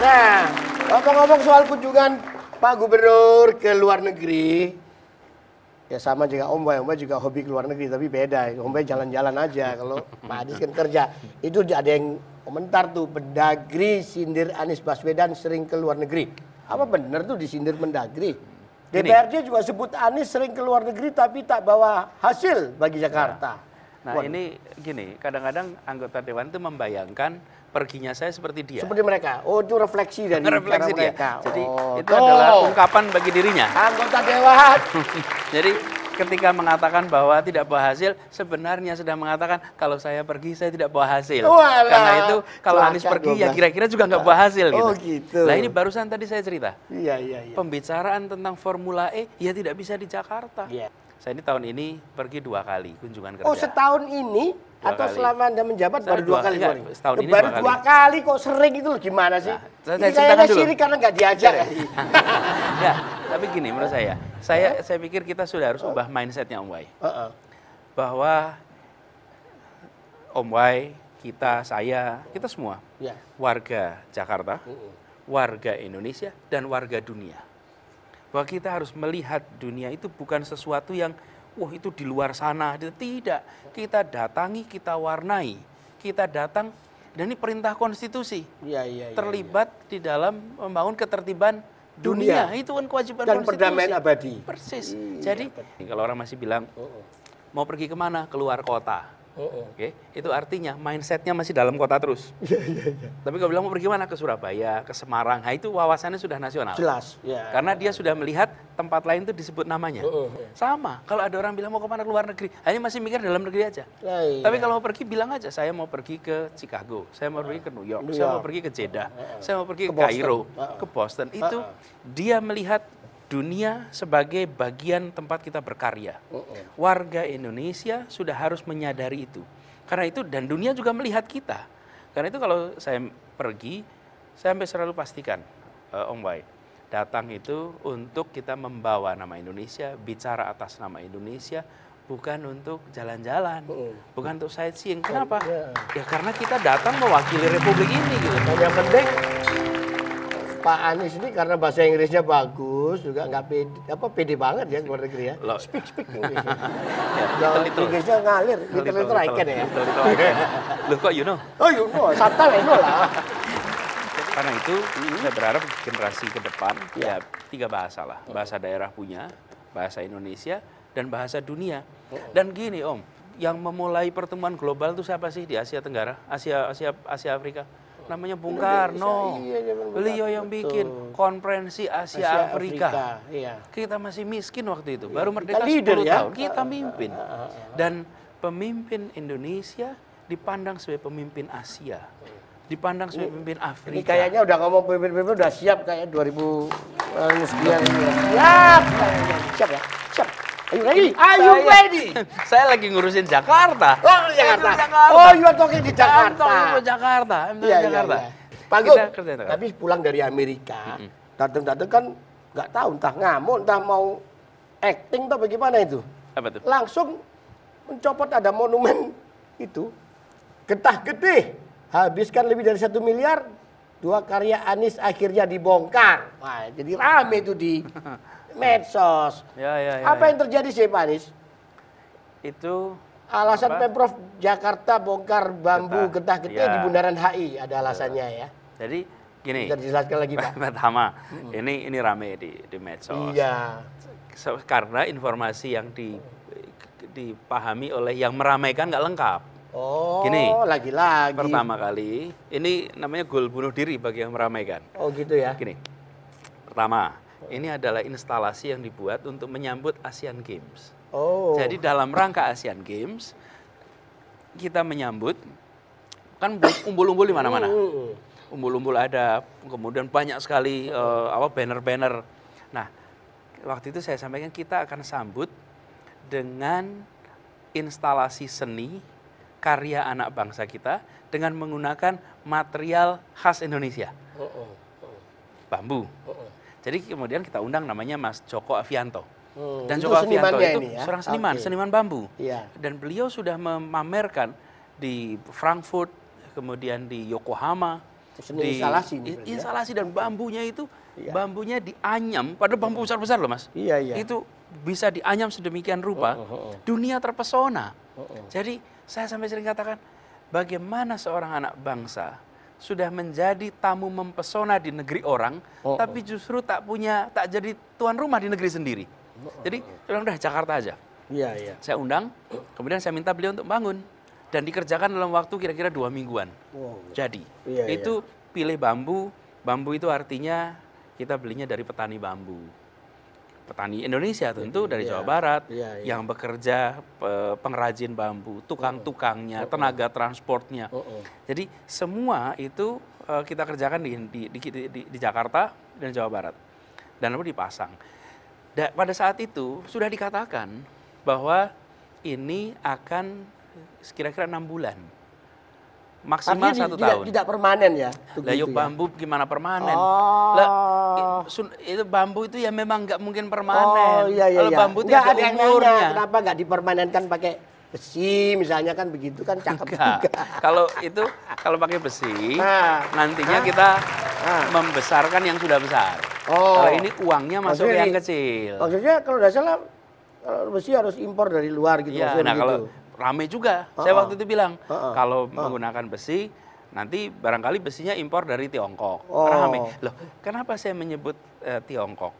Nah, ngomong-ngomong soal kunjungan Pak Gubernur ke luar negeri, ya sama juga Om Bay, Om Bay juga hobi ke luar negeri tapi beda. Om Bay jalan-jalan aja kalau Pak Adis kan kerja. Itu ada yang komentar tuh Mendagri sindir Anies Baswedan sering ke luar negeri. Apa bener tuh disindir Mendagri? DPRD juga sebut Anies sering ke luar negeri tapi tak bawa hasil bagi Jakarta. Nah, nah ini gini, kadang-kadang anggota dewan itu membayangkan perginya saya seperti dia. Seperti mereka. Oh, itu refleksi dan refleksi dia. mereka. Jadi oh, itu toh. adalah ungkapan bagi dirinya. Anggota dewan. Jadi ketika mengatakan bahwa tidak berhasil, hasil, sebenarnya sedang mengatakan kalau saya pergi saya tidak berhasil. hasil. Walah. Karena itu kalau Anies pergi ya kira-kira juga nggak berhasil. hasil gitu. Oh gitu. Nah ini barusan tadi saya cerita. Iya iya. iya. Pembicaraan tentang Formula E ya tidak bisa di Jakarta. Iya. Saya ini tahun ini pergi dua kali kunjungan kerja. Oh setahun ini dua atau kali. selama anda menjabat baru dua, kali? Enggak, setahun oh, ini baru dua kali. kali kok sering itu loh gimana sih? Nah, saya, ini kayaknya karena nggak diajar ya. ya, tapi gini menurut saya, saya saya pikir kita sudah harus ubah mindsetnya Om Wai. Uh -uh. Bahwa Om Wai, kita, saya, kita semua, ya. warga Jakarta, warga Indonesia, dan warga dunia bahwa kita harus melihat dunia itu bukan sesuatu yang wah itu di luar sana. Tidak, kita datangi, kita warnai. Kita datang dan ini perintah konstitusi. Ya, ya, ya, terlibat ya. di dalam membangun ketertiban dunia. dunia. Itu kan kewajiban dan konstitusi. perdamaian abadi. Persis. Hmm, Jadi ya, kalau orang masih bilang oh, oh. mau pergi kemana? Keluar kota Oh, oh. Oke, okay? itu artinya mindsetnya masih dalam kota terus. Iya, iya, iya. Tapi kalau bilang mau pergi mana ke Surabaya, ke Semarang, nah itu wawasannya sudah nasional. Jelas, Yeah. Karena dia sudah melihat tempat lain itu disebut namanya. Oh, oh, oh, Sama, kalau ada orang bilang mau kemana ke luar negeri, hanya masih mikir dalam negeri aja. Yeah, yeah. Tapi kalau mau pergi bilang aja, saya mau pergi ke Chicago, saya mau pergi ke New York, New York. saya mau pergi ke Jeddah, saya mau pergi ke, ke Cairo, uh. ke Boston. Itu dia melihat dunia sebagai bagian tempat kita berkarya. Warga Indonesia sudah harus menyadari itu. Karena itu dan dunia juga melihat kita. Karena itu kalau saya pergi, saya sampai selalu pastikan, uh, Om Wai, datang itu untuk kita membawa nama Indonesia, bicara atas nama Indonesia, bukan untuk jalan-jalan, uh -uh. bukan untuk sightseeing. Kenapa? Ya. ya karena kita datang mewakili Republik ini gitu. Yang penting Pak Anies ini karena bahasa Inggrisnya bagus juga nggak pede apa pede banget ya luar negeri ya. Lo. Speak speak Inggris. Ya, Inggrisnya ngalir, little little icon ya. Lu kok you know? Oh you know, santai lah. know lah. Karena itu mm-hmm. saya berharap generasi ke depan ya. ya tiga bahasa lah, bahasa daerah punya, bahasa Indonesia dan bahasa dunia. Mm-hmm. Dan gini Om, yang memulai pertemuan global itu siapa sih di Asia Tenggara, Asia Asia Asia Afrika? namanya Bung Karno. Iya, Beliau yang betul. bikin konferensi Asia, Asia Afrika. iya. Kita masih miskin waktu itu. Iya, baru merdeka kita leader, 10 ya. Kita mimpin. Ah, ah, ah, Dan pemimpin Indonesia dipandang sebagai pemimpin Asia. Dipandang sebagai pemimpin Afrika. Ini kayaknya udah ngomong pemimpin-pemimpin udah siap kayak 2000 eh, sekian. Iya. Siap. Siap ya. Are you ready? Are ready? Saya lagi ngurusin Jakarta. Oh, Jakarta. Jakarta. Oh, you are talking di Jakarta. I'm iya, iya, Jakarta. Iya, Jakarta. Pak Gub, tapi pulang dari Amerika, datang-datang kan nggak tahu entah ngamuk, entah mau acting atau bagaimana itu. Apa tuh? Langsung mencopot ada monumen itu. Getah gede, habiskan lebih dari satu miliar, dua karya Anies akhirnya dibongkar. Wah, jadi rame itu di medsos. Ya, ya, ya, apa ya. yang terjadi sih Pak Anies? Itu alasan apa? Pemprov Jakarta bongkar bambu getah-getih ya. di Bundaran HI ada alasannya ya. Jadi gini. Bisa dijelaskan lagi Pak. Pertama, hmm. ini ini rame di di medsos. Iya. Karena informasi yang di dipahami oleh yang meramaikan nggak lengkap. Oh, Gini, lagi-lagi. Pertama kali, ini namanya gol bunuh diri bagi yang meramaikan. Oh, gitu ya. Gini, pertama, ini adalah instalasi yang dibuat untuk menyambut Asian Games. Oh. Jadi dalam rangka Asian Games kita menyambut kan umbul-umbul di mana-mana. Umbul-umbul ada, kemudian banyak sekali uh, apa banner-banner. Nah, waktu itu saya sampaikan kita akan sambut dengan instalasi seni karya anak bangsa kita dengan menggunakan material khas Indonesia. Oh, oh, oh. Bambu. Jadi kemudian kita undang namanya Mas Joko Avianto. Hmm, dan Joko Avianto itu ya? seorang seniman, okay. seniman bambu. Yeah. Dan beliau sudah memamerkan di Frankfurt, kemudian di Yokohama, di instalasi ini ya? instalasi ya? dan bambunya itu yeah. bambunya dianyam padahal bambu besar-besar loh Mas. Iya, iya. Itu bisa dianyam sedemikian rupa oh, oh, oh. dunia terpesona. Oh, oh. Jadi saya sampai sering katakan bagaimana seorang anak bangsa sudah menjadi tamu mempesona di negeri orang, oh, oh, tapi justru tak punya, tak jadi tuan rumah di negeri sendiri. Oh, oh, jadi, sudah udah Jakarta aja. Iya, iya. Saya undang, kemudian saya minta beliau untuk bangun dan dikerjakan dalam waktu kira-kira dua mingguan. Wow. Jadi, iya, itu iya. pilih bambu. Bambu itu artinya kita belinya dari petani bambu petani Indonesia iya, tentu dari iya. Jawa Barat iya, yang bekerja pengrajin bambu, tukang-tukangnya, oh, oh. tenaga transportnya. Oh, Jadi semua itu e, kita kerjakan di, di, di, di, di Jakarta dan Jawa Barat dan lalu dipasang. Da, pada saat itu sudah dikatakan bahwa ini akan sekira kira enam bulan maksimal satu tidak, tahun. Tidak permanen ya. Lah yuk ya? bambu ya? gimana permanen? Oh. Lah itu bambu itu ya memang nggak mungkin permanen. Oh iya iya. Kalau iya. bambu itu ada yang murah. kenapa nggak dipermanenkan pakai besi misalnya kan begitu kan cakep Enggak. juga. Kalau itu kalau pakai besi nah. nantinya nah. kita nah. membesarkan yang sudah besar. Oh. Kalau ini uangnya masuk maksudnya, yang kecil. Maksudnya kalau nggak salah kalau besi harus impor dari luar gitu. Ya, nah gitu. kalau rame juga. Uh -uh. Saya waktu itu bilang uh -uh. kalau uh -uh. menggunakan besi nanti barangkali besinya impor dari Tiongkok. Oh. Rame. Loh, kenapa saya menyebut uh, Tiongkok?